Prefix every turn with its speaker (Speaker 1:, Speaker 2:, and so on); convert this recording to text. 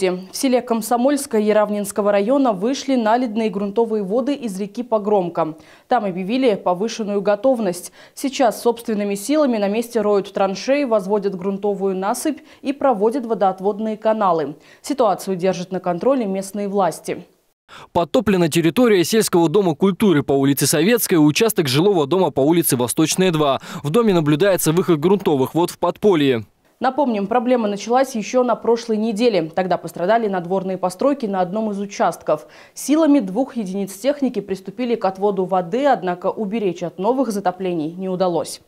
Speaker 1: В селе Комсомольское Яравнинского района вышли наледные грунтовые воды из реки Погромка. Там объявили повышенную готовность. Сейчас собственными силами на месте роют траншеи, возводят грунтовую насыпь и проводят водоотводные каналы. Ситуацию держат на контроле местные власти.
Speaker 2: Потоплена территория сельского дома культуры по улице Советская, и участок жилого дома по улице Восточная 2. В доме наблюдается выход грунтовых вод в подполье.
Speaker 1: Напомним, проблема началась еще на прошлой неделе. Тогда пострадали надворные постройки на одном из участков. Силами двух единиц техники приступили к отводу воды, однако уберечь от новых затоплений не удалось.